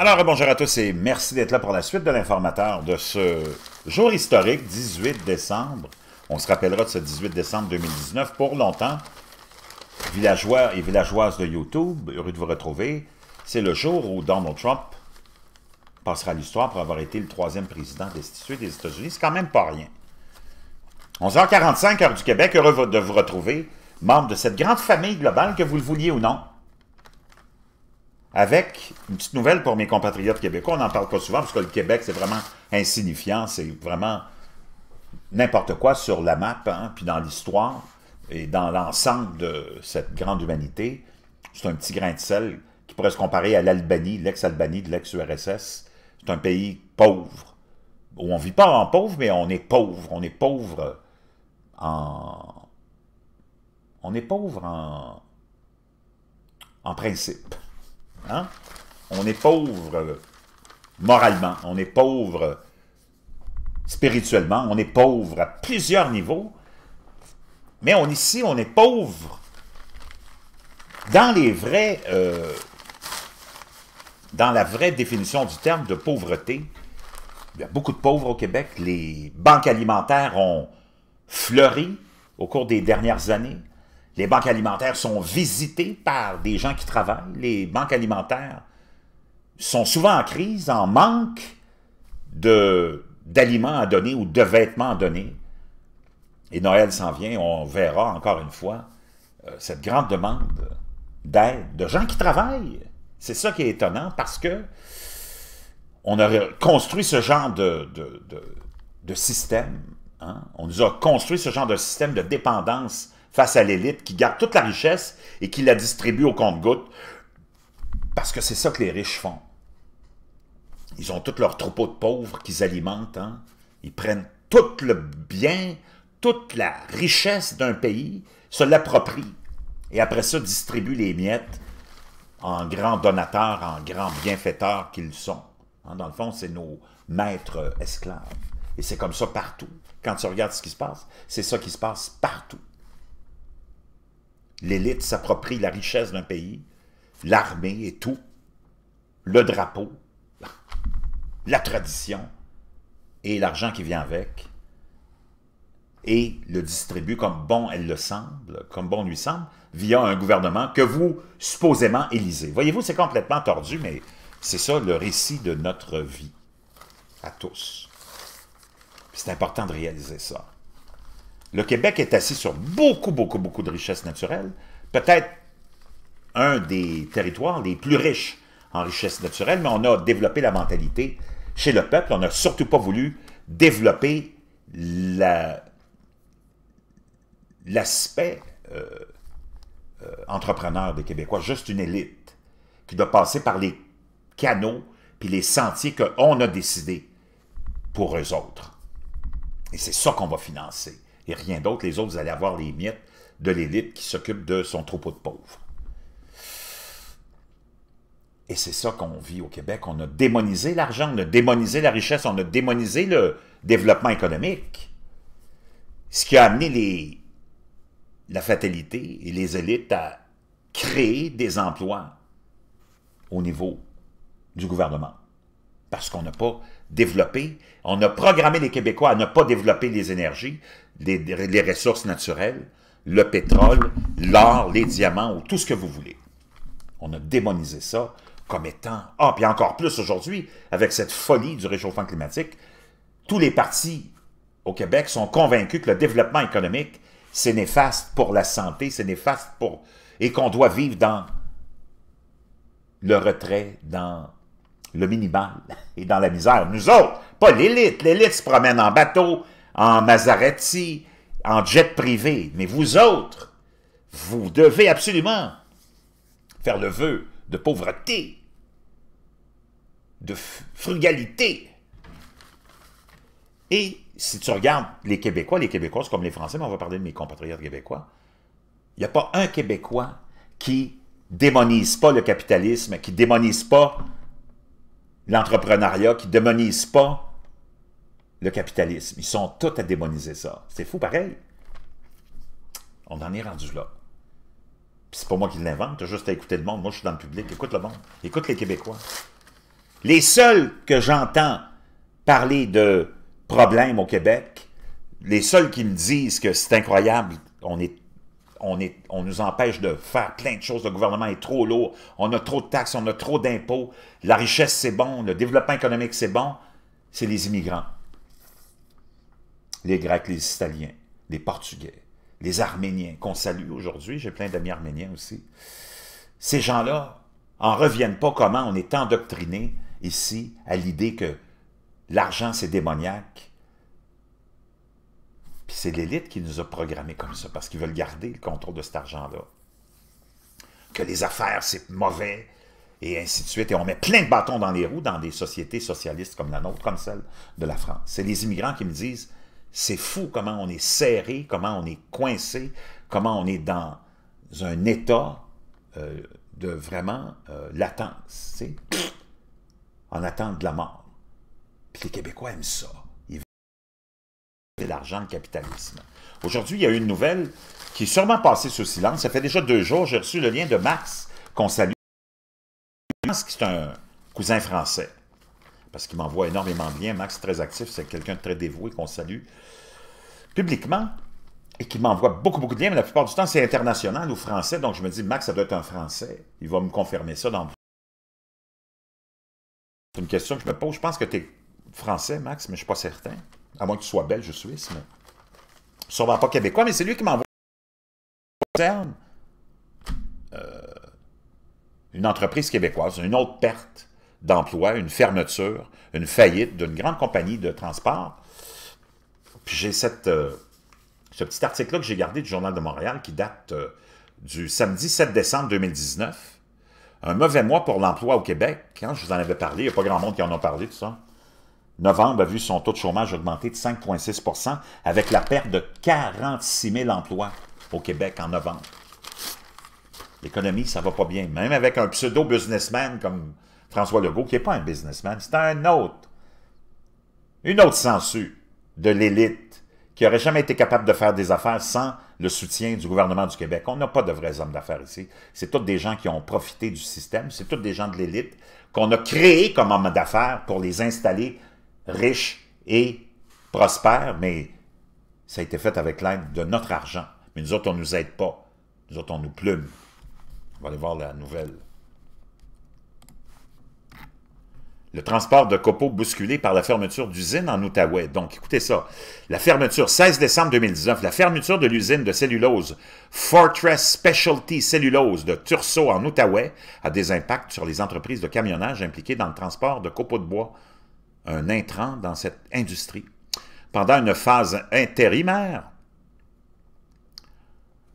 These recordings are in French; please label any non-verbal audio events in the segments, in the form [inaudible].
Alors, bonjour à tous et merci d'être là pour la suite de l'informateur de ce jour historique, 18 décembre. On se rappellera de ce 18 décembre 2019 pour longtemps. Villageois et villageoises de YouTube, heureux de vous retrouver. C'est le jour où Donald Trump passera l'histoire pour avoir été le troisième président destitué des États-Unis. C'est quand même pas rien. 11h45, heure du Québec, heureux de vous retrouver, membre de cette grande famille globale, que vous le vouliez ou non avec une petite nouvelle pour mes compatriotes québécois. On n'en parle pas souvent parce que le Québec, c'est vraiment insignifiant, c'est vraiment n'importe quoi sur la map, hein, puis dans l'histoire et dans l'ensemble de cette grande humanité. C'est un petit grain de sel qui pourrait se comparer à l'Albanie, l'ex-Albanie de l'ex-URSS. C'est un pays pauvre, où on ne vit pas en pauvre, mais on est pauvre. On est pauvre en... On est pauvre en... en principe. Hein? On est pauvre euh, moralement, on est pauvre euh, spirituellement, on est pauvre à plusieurs niveaux, mais on ici, on est pauvre dans les vrais, euh, dans la vraie définition du terme de pauvreté. Il y a beaucoup de pauvres au Québec. Les banques alimentaires ont fleuri au cours des dernières années. Les banques alimentaires sont visitées par des gens qui travaillent. Les banques alimentaires sont souvent en crise, en manque d'aliments à donner ou de vêtements à donner. Et Noël s'en vient, on verra encore une fois euh, cette grande demande d'aide de gens qui travaillent. C'est ça qui est étonnant parce que on a construit ce genre de, de, système. Hein. On nous a construit ce genre de système de dépendance face à l'élite qui garde toute la richesse et qui la distribue au compte gouttes parce que c'est ça que les riches font. Ils ont tout leur troupeau de pauvres qu'ils alimentent. Hein. Ils prennent tout le bien, toute la richesse d'un pays, se l'approprient et après ça distribuent les miettes en grands donateurs, en grands bienfaiteurs qu'ils sont. Hein. Dans le fond, c'est nos maîtres esclaves. Et c'est comme ça partout. Quand tu regardes ce qui se passe, c'est ça qui se passe partout. L'élite s'approprie la richesse d'un pays, l'armée et tout, le drapeau, la tradition et l'argent qui vient avec, et le distribue comme bon elle le semble, comme bon lui semble, via un gouvernement que vous supposément élisez. Voyez-vous, c'est complètement tordu, mais c'est ça le récit de notre vie, à tous. C'est important de réaliser ça. Le Québec est assis sur beaucoup, beaucoup, beaucoup de richesses naturelles. Peut-être un des territoires les plus riches en richesses naturelles, mais on a développé la mentalité chez le peuple. On n'a surtout pas voulu développer l'aspect euh, euh, entrepreneur des Québécois, juste une élite qui doit passer par les canaux puis les sentiers qu'on a décidés pour eux autres. Et c'est ça qu'on va financer et rien d'autre. Les autres, vous allez avoir les miettes de l'élite qui s'occupe de son troupeau de pauvres. Et c'est ça qu'on vit au Québec. On a démonisé l'argent, on a démonisé la richesse, on a démonisé le développement économique. Ce qui a amené la fatalité et les élites à créer des emplois au niveau du gouvernement parce qu'on n'a pas développé, on a programmé les Québécois à ne pas développer les énergies, les, ressources naturelles, le pétrole, l'or, les diamants ou tout ce que vous voulez. On a démonisé ça comme étant... Ah, puis encore plus aujourd'hui, avec cette folie du réchauffement climatique, tous les partis au Québec sont convaincus que le développement économique, c'est néfaste pour la santé, c'est néfaste pour... et qu'on doit vivre dans le retrait, dans le minimal [laughs] est dans la misère. Nous autres, pas l'élite. L'élite se promène en bateau, en Maserati, en jet privé. Mais vous autres, vous devez absolument faire le vœu de pauvreté, de frugalité. Et si tu regardes les Québécois, les Québécois, comme les Français, mais on va parler de mes compatriotes québécois, il n'y a pas un Québécois qui démonise pas le capitalisme, qui démonise pas l'entrepreneuriat, qui ne démonise pas le capitalisme. Ils sont tous à démoniser ça. C'est fou pareil. On en est rendu là. c'est pas moi qui l'invente, juste à écouter le monde. Moi, je suis dans le public. Écoute le monde. Écoute les Québécois. Les seuls que j'entends parler de problèmes au Québec, les seuls qui me disent que c'est incroyable, on est on, nous empêche de faire plein de choses. Le gouvernement est trop lourd. On a trop de taxes, on a trop d'impôts. La richesse, c'est bon. Le développement économique, c'est bon. C'est les immigrants. Les Grecs, les Italiens, les Portugais, les Arméniens qu'on salue aujourd'hui. J'ai plein d'amis arméniens aussi. Ces gens-là en reviennent pas comment on est endoctriné ici à l'idée que l'argent, c'est démoniaque puis c'est l'élite qui nous a programmés comme ça, parce qu'ils veulent garder le contrôle de cet argent-là. Que les affaires, c'est mauvais, et ainsi de suite. Et on met plein de bâtons dans les roues dans des sociétés socialistes comme la nôtre, comme celle de la France. C'est les immigrants qui me disent, c'est fou comment on est serré, comment on est coincé, comment on est dans un état euh, de vraiment euh, latence, en attente de la mort. Puis les Québécois aiment ça c'est l'argent, le capitalisme. Aujourd'hui, il y a une nouvelle qui est sûrement passée sous silence. Ça fait déjà deux jours, j'ai reçu le lien de Max, qu'on salue. Max, qui est un cousin français, parce qu'il m'envoie énormément de liens. Max, très actif, c'est quelqu'un de très dévoué qu'on salue publiquement et qui m'envoie beaucoup, beaucoup de liens, mais la plupart du temps, c'est international ou français. Donc, je me dis, Max, ça doit être un français. Il va me confirmer ça dans... C'est une question que je me pose. Je pense que tu es français, Max, mais je ne suis pas certain. À moins que tu sois belge ou suisse, mais. Sûrement pas québécois, mais c'est lui qui m'envoie euh, une entreprise québécoise, une autre perte d'emploi, une fermeture, une faillite d'une grande compagnie de transport. Puis j'ai euh, ce petit article-là que j'ai gardé du Journal de Montréal qui date euh, du samedi 7 décembre 2019. Un mauvais mois pour l'emploi au Québec. Quand hein, je vous en avais parlé, il n'y a pas grand monde qui en a parlé, tout ça novembre a vu son taux de chômage augmenter de 5,6 avec la perte de 46 000 emplois au Québec en novembre. L'économie, ça va pas bien. Même avec un pseudo-businessman comme François Legault, qui n'est pas un businessman, c'est un autre. Une autre censure de l'élite qui n'aurait jamais été capable de faire des affaires sans le soutien du gouvernement du Québec. On n'a pas de vrais hommes d'affaires ici. C'est tous des gens qui ont profité du système, c'est tous des gens de l'élite qu'on a créés comme hommes d'affaires pour les installer riche et prospère, mais ça a été fait avec l'aide de notre argent. Mais nous autres, on ne nous aide pas. Nous autres, on nous plume. On va aller voir la nouvelle. Le transport de copeaux bousculé par la fermeture d'usine en Outaouais. Donc, écoutez ça. La fermeture, 16 décembre 2019, la fermeture de l'usine de cellulose Fortress Specialty Cellulose de Turso en Outaouais a des impacts sur les entreprises de camionnage impliquées dans le transport de copeaux de bois un intrant dans cette industrie. Pendant une phase intérimaire,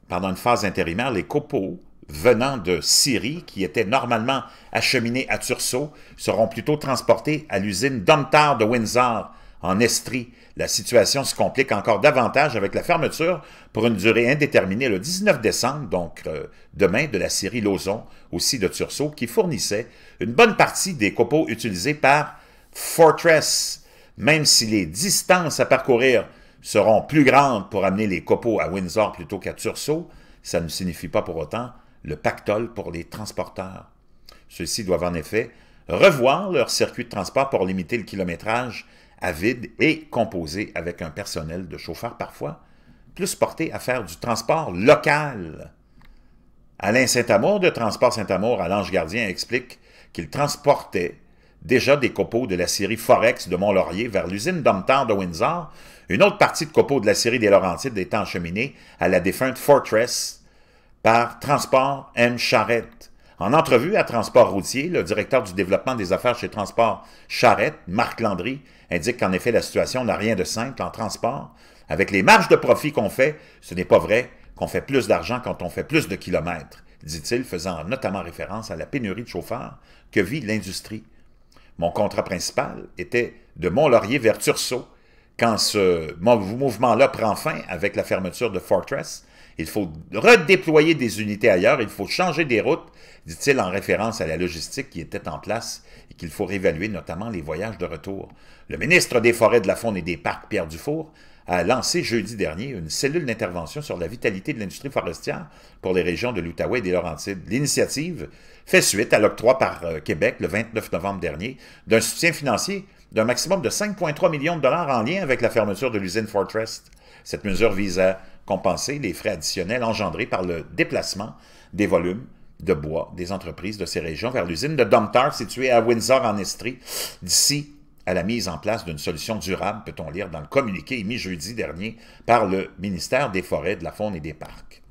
pendant une phase intérimaire, les copeaux venant de Syrie, qui étaient normalement acheminés à Tursault, seront plutôt transportés à l'usine Domtar de Windsor, en Estrie. La situation se complique encore davantage avec la fermeture pour une durée indéterminée le 19 décembre, donc euh, demain, de la syrie Lozon, aussi de Tursault, qui fournissait une bonne partie des copeaux utilisés par Fortress, même si les distances à parcourir seront plus grandes pour amener les copeaux à Windsor plutôt qu'à Tursault, ça ne signifie pas pour autant le pactole pour les transporteurs. Ceux-ci doivent en effet revoir leur circuit de transport pour limiter le kilométrage à vide et composé avec un personnel de chauffeurs parfois, plus porté à faire du transport local. Alain Saint-Amour de Transport Saint-Amour à l'Ange Gardien explique qu'il transportait déjà des copeaux de la série Forex de Mont-Laurier vers l'usine d'Hometown de Windsor, une autre partie de copeaux de la série des Laurentides en cheminée à la défunte Fortress par Transport M. Charrette. En entrevue à Transport routier, le directeur du développement des affaires chez Transport Charrette, Marc Landry, indique qu'en effet la situation n'a rien de simple en transport. Avec les marges de profit qu'on fait, ce n'est pas vrai qu'on fait plus d'argent quand on fait plus de kilomètres, dit-il, faisant notamment référence à la pénurie de chauffeurs que vit l'industrie. Mon contrat principal était de Mont-Laurier vers Tursault. Quand ce mouvement-là prend fin avec la fermeture de Fortress, il faut redéployer des unités ailleurs, il faut changer des routes, dit-il en référence à la logistique qui était en place et qu'il faut réévaluer, notamment les voyages de retour. Le ministre des Forêts, de la Faune et des Parcs, Pierre Dufour, a lancé jeudi dernier une cellule d'intervention sur la vitalité de l'industrie forestière pour les régions de l'Outaouais et des Laurentides. L'initiative fait suite à l'octroi par euh, Québec le 29 novembre dernier d'un soutien financier d'un maximum de 5,3 millions de dollars en lien avec la fermeture de l'usine Fortress. Cette mesure vise à compenser les frais additionnels engendrés par le déplacement des volumes de bois des entreprises de ces régions vers l'usine de Domtar située à Windsor en Estrie d'ici à la mise en place d'une solution durable, peut-on lire dans le communiqué émis jeudi dernier par le ministère des Forêts, de la Faune et des Parcs.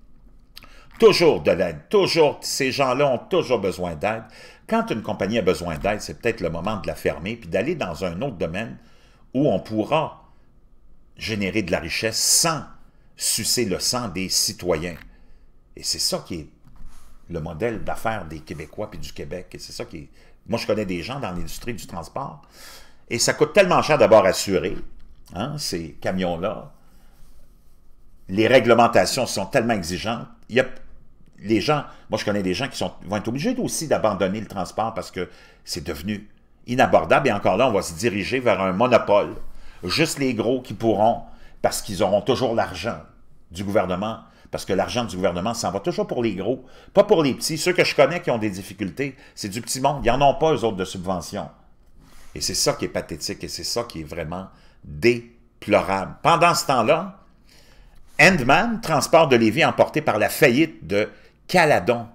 Toujours de l'aide, toujours, ces gens-là ont toujours besoin d'aide. Quand une compagnie a besoin d'aide, c'est peut-être le moment de la fermer, puis d'aller dans un autre domaine où on pourra générer de la richesse sans sucer le sang des citoyens. Et c'est ça qui est le modèle d'affaires des Québécois puis du Québec. Et c'est ça qui est... Moi, je connais des gens dans l'industrie du transport et ça coûte tellement cher d'abord assuré hein, ces camions-là. Les réglementations sont tellement exigeantes. Il y a les gens, moi je connais des gens qui sont, vont être obligés aussi d'abandonner le transport parce que c'est devenu inabordable. Et encore là, on va se diriger vers un monopole. Juste les gros qui pourront, parce qu'ils auront toujours l'argent du gouvernement, parce que l'argent du gouvernement s'en va toujours pour les gros, pas pour les petits. Ceux que je connais qui ont des difficultés, c'est du petit monde. Ils n'en ont pas, eux autres, de subventions. Et c'est ça qui est pathétique et c'est ça qui est vraiment déplorable. Pendant ce temps-là, Endman, transport de Lévis emporté par la faillite de Caladon.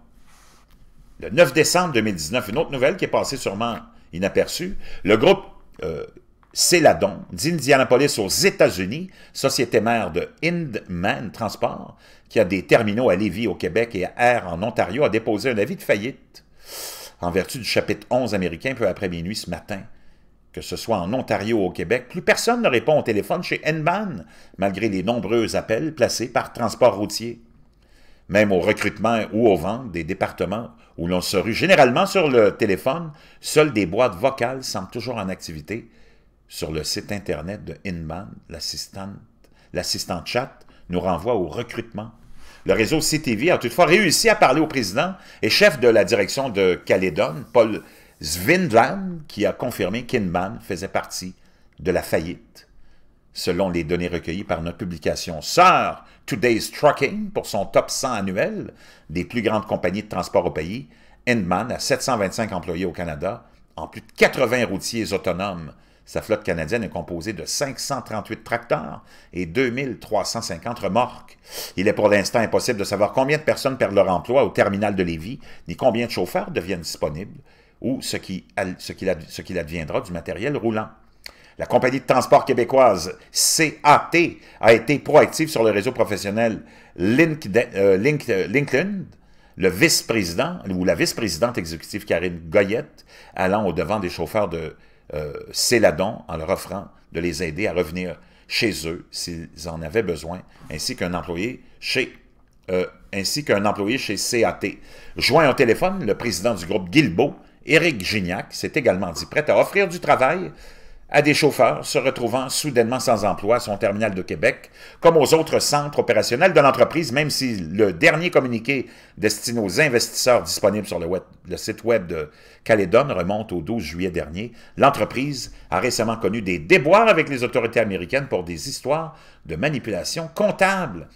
Le 9 décembre 2019, une autre nouvelle qui est passée sûrement inaperçue, le groupe euh, Céladon d'Indianapolis aux États-Unis, société mère de Endman Transport, qui a des terminaux à Lévis au Québec et à Air en Ontario, a déposé un avis de faillite en vertu du chapitre 11 américain peu après minuit ce matin que ce soit en Ontario ou au Québec, plus personne ne répond au téléphone chez Inman, malgré les nombreux appels placés par transport routier. Même au recrutement ou aux ventes des départements où l'on se rue généralement sur le téléphone, seules des boîtes vocales semblent toujours en activité. Sur le site Internet de Inman, l'assistant chat nous renvoie au recrutement. Le réseau CTV a toutefois réussi à parler au président et chef de la direction de Caledon, Paul Svindran, qui a confirmé qu'Inman faisait partie de la faillite, selon les données recueillies par notre publication sœur Today's Trucking pour son top 100 annuel des plus grandes compagnies de transport au pays. Inman a 725 employés au Canada, en plus de 80 routiers autonomes. Sa flotte canadienne est composée de 538 tracteurs et 2350 remorques. Il est pour l'instant impossible de savoir combien de personnes perdent leur emploi au terminal de Lévis, ni combien de chauffeurs deviennent disponibles ou ce qu'il ce qui, ce qui adviendra du matériel roulant. La compagnie de transport québécoise CAT a été proactive sur le réseau professionnel euh, LinkedIn, le vice-président ou la vice-présidente exécutive Karine Goyette allant au devant des chauffeurs de euh, Céladon en leur offrant de les aider à revenir chez eux s'ils en avaient besoin, ainsi qu'un employé chez euh, ainsi qu'un employé chez CAT. Joint au téléphone, le président du groupe Guilbeault Éric Gignac s'est également dit prêt à offrir du travail à des chauffeurs se retrouvant soudainement sans emploi à son terminal de Québec, comme aux autres centres opérationnels de l'entreprise, même si le dernier communiqué destiné aux investisseurs disponible sur le, le site web de Caledon remonte au 12 juillet dernier. L'entreprise a récemment connu des déboires avec les autorités américaines pour des histoires de manipulation comptable.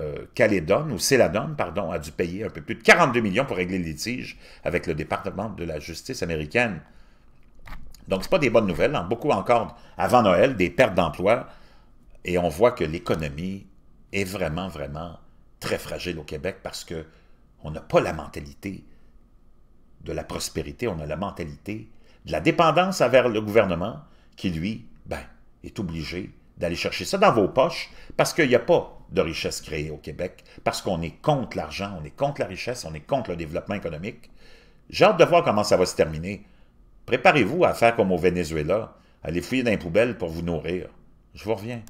Euh, Caledon, ou Céladon, pardon, a dû payer un peu plus de 42 millions pour régler le litige avec le département de la justice américaine. Donc, ce pas des bonnes nouvelles. en hein. Beaucoup encore avant Noël, des pertes d'emplois. Et on voit que l'économie est vraiment, vraiment très fragile au Québec parce que on n'a pas la mentalité de la prospérité, on a la mentalité de la dépendance envers le gouvernement qui, lui, ben, est obligé d'aller chercher ça dans vos poches parce qu'il n'y a pas de richesse créée au Québec, parce qu'on est contre l'argent, on est contre la richesse, on est contre le développement économique. J'ai hâte de voir comment ça va se terminer. Préparez-vous à faire comme au Venezuela, les fouiller dans les poubelles pour vous nourrir. Je vous reviens.